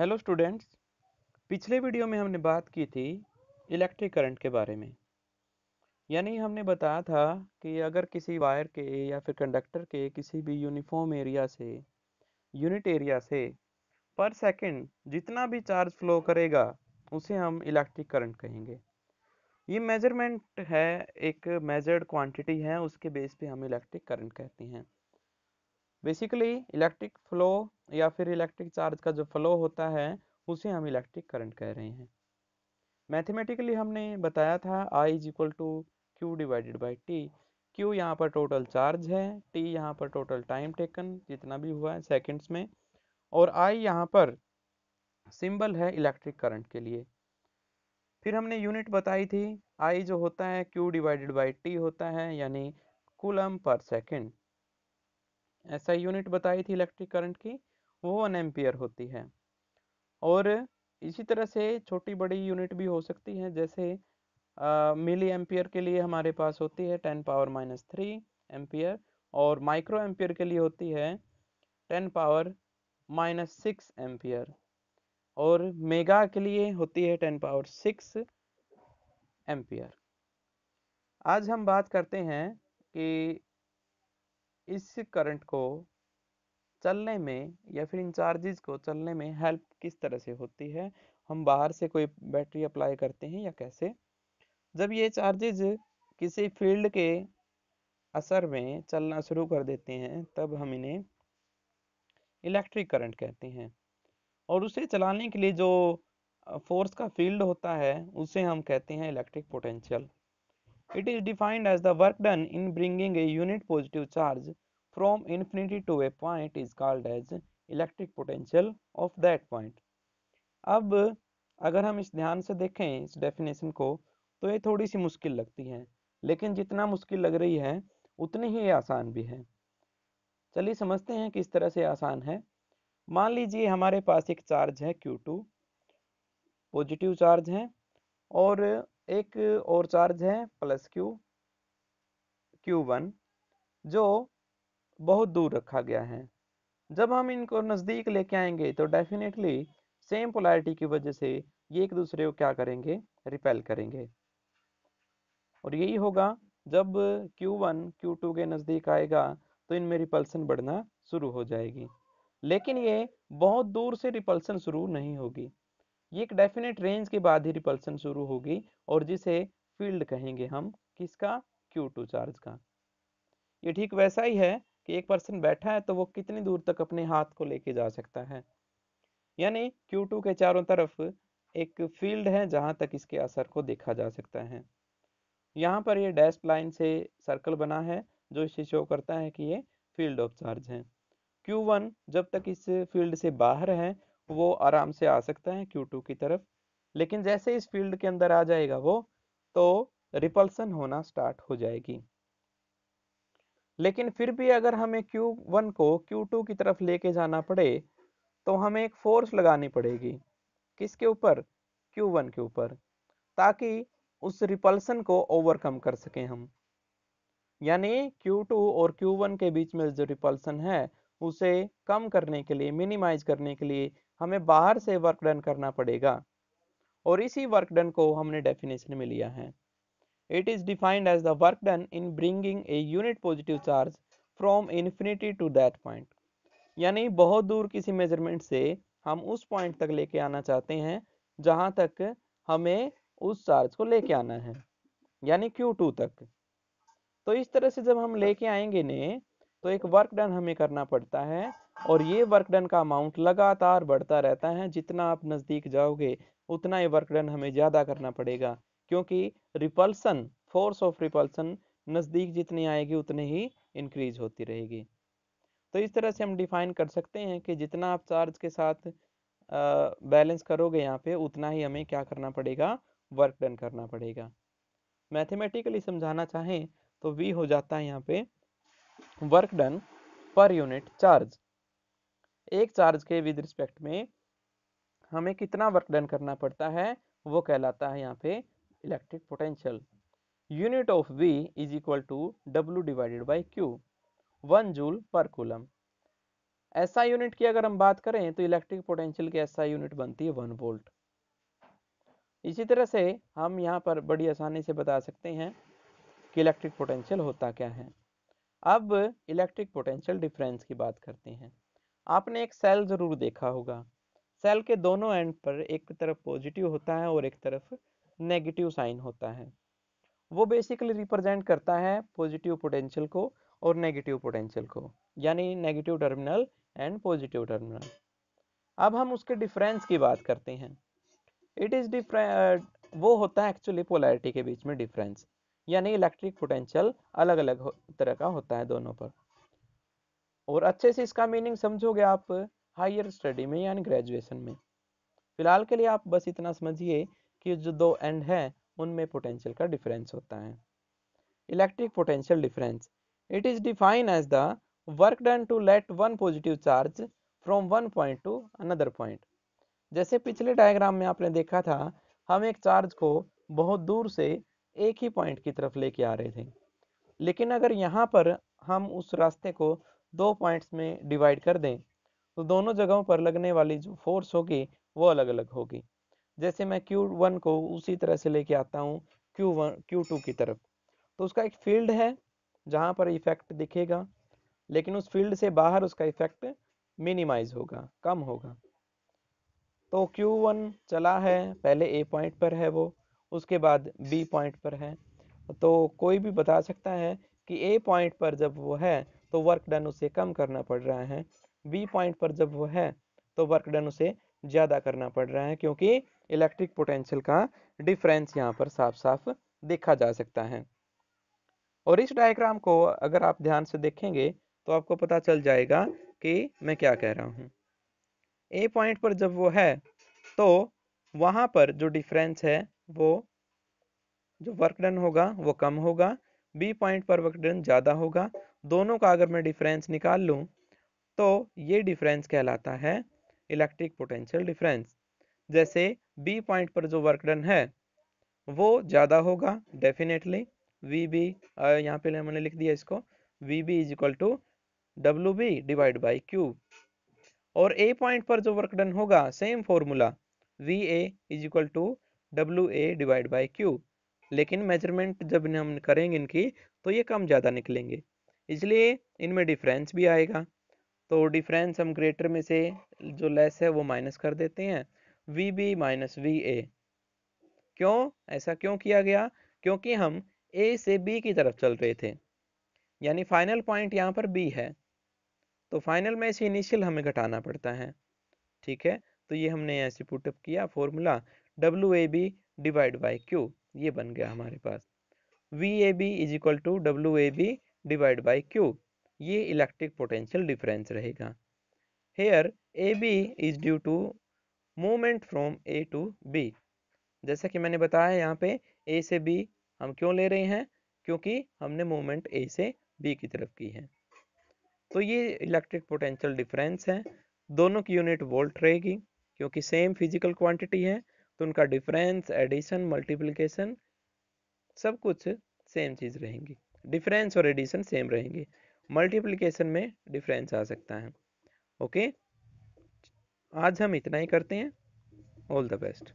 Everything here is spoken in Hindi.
हेलो स्टूडेंट्स पिछले वीडियो में हमने बात की थी इलेक्ट्रिक करंट के बारे में यानी हमने बताया था कि अगर किसी वायर के या फिर कंडक्टर के किसी भी यूनिफॉर्म एरिया से यूनिट एरिया से पर सेकंड जितना भी चार्ज फ्लो करेगा उसे हम इलेक्ट्रिक करंट कहेंगे ये मेजरमेंट है एक मेजर्ड क्वांटिटी है उसके बेस पे हम इलेक्ट्रिक करंट कहते हैं बेसिकली इलेक्ट्रिक फ्लो या फिर इलेक्ट्रिक चार्ज का जो फ्लो होता है उसे हम इलेक्ट्रिक करंट कह रहे हैं मैथमेटिकली हमने बताया था I is equal to Q divided by T Q यहाँ पर टोटल चार्ज है टी यहाँ पर टोटल टाइम टेकन जितना भी हुआ है सेकेंड्स में और आई यहाँ पर सिंबल है इलेक्ट्रिक करंट के लिए फिर हमने यूनिट बताई थी आई जो होता है क्यू डिवाइडेड बाई टी होता है यानी कुलम पर सेकेंड ऐसा यूनिट बताई थी इलेक्ट्रिक करंट की वो वन एम्पियर होती है और इसी तरह से छोटी बड़ी यूनिट भी हो सकती है जैसे मिली एम्पियर के लिए हमारे पास होती है ten power minus three ampere और माइक्रो एम्पियर के लिए होती है ten power minus six ampere और मेगा के लिए होती है टेन पावर सिक्स एम्पियर आज हम बात करते हैं कि इस करंट को चलने में या फिर इन चार्जेस को चलने में हेल्प किस तरह से होती है हम बाहर से कोई बैटरी अप्लाई करते हैं या कैसे जब ये चार्जेज किसी फील्ड के असर में चलना शुरू कर देते हैं तब हम इन्हें इलेक्ट्रिक करंट कहते हैं और उसे चलाने के लिए जो फोर्स का फील्ड होता है उसे हम कहते हैं electric potential it is defined as the work done in bringing a unit positive charge from infinity to a point is called as electric potential of that point अब अगर हम इस ध्यान से देखें इस डेफिनेशन को तो ये थोड़ी सी मुश्किल लगती है लेकिन जितना मुश्किल लग रही है उतनी ही आसान भी है चलिए समझते हैं किस तरह से आसान है मान लीजिए हमारे पास एक चार्ज है Q2 पॉजिटिव चार्ज है और एक और चार्ज है प्लस Q Q1 जो बहुत दूर रखा गया है जब हम इनको नज़दीक लेके आएंगे तो डेफिनेटली सेम पोलैरिटी की वजह से ये एक दूसरे को क्या करेंगे रिपेल करेंगे और यही होगा जब Q1 Q2 के नज़दीक आएगा तो इनमें रिपल्सन बढ़ना शुरू हो जाएगी लेकिन ये बहुत दूर से रिपल्सन शुरू नहीं होगी ये एक डेफिनेट रेंज के बाद ही रिपल्सन शुरू होगी और जिसे फील्ड कहेंगे हम किसका Q2 चार्ज का ये ठीक वैसा ही है कि एक पर्सन बैठा है तो वो कितनी दूर तक अपने हाथ को लेके जा सकता है यानी Q2 के चारों तरफ एक फील्ड है जहां तक इसके असर को देखा जा सकता है यहाँ पर ये डैश लाइन से सर्कल बना है जो इसे शो करता है कि ये फील्ड ऑफ चार्ज है Q1 जब तक इस फील्ड से बाहर है वो आराम से आ सकता है Q2 की तरफ लेकिन जैसे इस फील्ड के अंदर आ जाएगा वो तो रिपल्सन होना स्टार्ट हो जाएगी लेकिन फिर भी अगर हमें Q1 को Q2 की तरफ लेके जाना पड़े तो हमें एक फोर्स लगानी पड़ेगी किसके ऊपर Q1 के ऊपर ताकि उस रिपल्सन को ओवरकम कर सकें हम यानी Q2 और Q1 के बीच में जो रिपल्सन है उसे कम करने के लिए मिनिमाइज करने के लिए हमें बाहर से वर्क डन करना पड़ेगा और इसी वर्क डन को हमने डेफिनेशन में लिया है It is defined as the work done in bringing a unit positive charge from infinity to that point. यानी बहुत दूर किसी मेजरमेंट से हम उस पॉइंट तक लेके आना चाहते हैं जहां तक हमें उस चार्ज को लेके आना है यानी Q2 तक तो इस तरह से जब हम लेके आएंगे ने तो एक वर्क डन हमें करना पड़ता है और ये वर्क डन का अमाउंट लगातार बढ़ता रहता है जितना आप नज़दीक जाओगे उतना ये वर्क डन हमें ज़्यादा करना पड़ेगा क्योंकि रिपल्सन फोर्स ऑफ रिपल्सन नज़दीक जितनी आएगी उतनी ही इंक्रीज होती रहेगी तो इस तरह से हम डिफाइन कर सकते हैं कि जितना आप चार्ज के साथ बैलेंस करोगे यहाँ पे उतना ही हमें क्या करना पड़ेगा वर्क डन करना पड़ेगा मैथमेटिकली समझाना चाहें तो वी हो जाता है यहाँ पे work done per unit charge एक चार्ज के विद रिस्पेक्ट में हमें कितना वर्क डन करना पड़ता है वो कहलाता है यहाँ पे electric potential unit of V is equal to W divided by Q one joule per coulomb ऐसा यूनिट की अगर हम बात करें तो इलेक्ट्रिक पोटेंशियल की ऐसा यूनिट बनती है वन वोल्ट इसी तरह से हम यहाँ पर बड़ी आसानी से बता सकते हैं कि इलेक्ट्रिक पोटेंशियल होता क्या है अब इलेक्ट्रिक पोटेंशियल डिफरेंस की बात करते हैं आपने एक सेल जरूर देखा होगा सेल के दोनों एंड पर एक तरफ पॉजिटिव होता है और एक तरफ नेगेटिव साइन होता है वो बेसिकली रिप्रेजेंट करता है पॉजिटिव पोटेंशियल को और नेगेटिव पोटेंशियल को यानी negative terminal and positive terminal अब हम उसके डिफरेंस की बात करते हैं इट इज़ डिफरें वो होता है एक्चुअली पोलैरिटी के बीच में डिफरेंस यानी इलेक्ट्रिक पोटेंशियल अलग अलग तरह का होता है दोनों पर और अच्छे से इसका मीनिंग समझोगे आप हायर स्टडी में यानी ग्रेजुएशन में फिलहाल के लिए आप बस इतना समझिए कि जो दो एंड हैं उनमें पोटेंशियल का डिफरेंस होता है electric potential difference it is define as the work done to let one positive charge from one point to another point जैसे पिछले डायग्राम में आपने देखा था हम एक चार्ज को बहुत दूर से एक ही पॉइंट की तरफ लेके आ रहे थे लेकिन अगर यहाँ पर हम उस रास्ते को दो पॉइंट्स में डिवाइड कर दें तो दोनों जगहों पर लगने वाली जो फोर्स होगी वो अलग अलग होगी जैसे मैं Q1 को उसी तरह से लेके आता हूँ Q1 Q2 की तरफ तो उसका एक फील्ड है जहाँ पर इफेक्ट दिखेगा लेकिन उस फील्ड से बाहर उसका इफेक्ट मिनिमाइज होगा कम होगा तो Q1 चला है पहले A पॉइंट पर है वो उसके बाद B पॉइंट पर है तो कोई भी बता सकता है कि A पॉइंट पर जब वो है तो वर्क डन उसे कम करना पड़ रहा है B पॉइंट पर जब वो है तो वर्क डन उसे ज़्यादा करना पड़ रहा है क्योंकि इलेक्ट्रिक पोटेंशियल का डिफरेंस यहाँ पर साफ साफ देखा जा सकता है और इस डायग्राम को अगर आप ध्यान से देखेंगे तो आपको पता चल जाएगा कि मैं क्या कह रहा हूँ ए पॉइंट पर जब वो है तो वहाँ पर जो डिफरेंस है वो जो वर्क डन होगा वो कम होगा बी पॉइंट पर वर्क डन ज़्यादा होगा दोनों का अगर मैं डिफरेंस निकाल लूँ तो ये डिफरेंस कहलाता है इलेक्ट्रिक पोटेंशियल डिफरेंस जैसे बी पॉइंट पर जो वर्क डन है वो ज़्यादा होगा डेफिनेटली वी बी यहाँ पे हमने लिख दिया इसको V B is equal to W B divide by Q और ए पॉइंट पर जो वर्क डन होगा same formula V A is equal to W A divide by Q लेकिन मेजरमेंट जब हम करेंगे इनकी तो ये कम ज़्यादा निकलेंगे इसलिए इनमें डिफरेंस भी आएगा तो डिफरेंस हम ग्रेटर में से जो लेस है वो माइनस कर देते हैं V B minus V A क्यों ऐसा क्यों किया गया क्योंकि हम ए से बी की तरफ चल रहे थे यानी फाइनल पॉइंट यहाँ पर बी है तो फाइनल में ऐसे इनिशियल हमें घटाना पड़ता है ठीक है तो ये हमने ऐसे पुटअप किया formula W A B divide by Q ये बन गया हमारे पास V A B is equal to W A B divide by Q ये इलेक्ट्रिक पोटेंशियल डिफरेंस रहेगा here A B is due to movement from A to B जैसा कि मैंने बताया यहाँ पे ए से बी हम क्यों ले रहे हैं क्योंकि हमने मूवमेंट ए से बी की तरफ की है तो ये इलेक्ट्रिक पोटेंशियल डिफरेंस है दोनों की यूनिट वोल्ट रहेगी क्योंकि सेम फिजिकल क्वांटिटी है तो उनका डिफरेंस एडिशन मल्टीप्लिकेशन सब कुछ सेम चीज़ रहेंगी डिफरेंस और एडिशन सेम रहेंगे मल्टीप्लिकेशन में डिफरेंस आ सकता है ओके आज हम इतना ही करते हैं ऑल द बेस्ट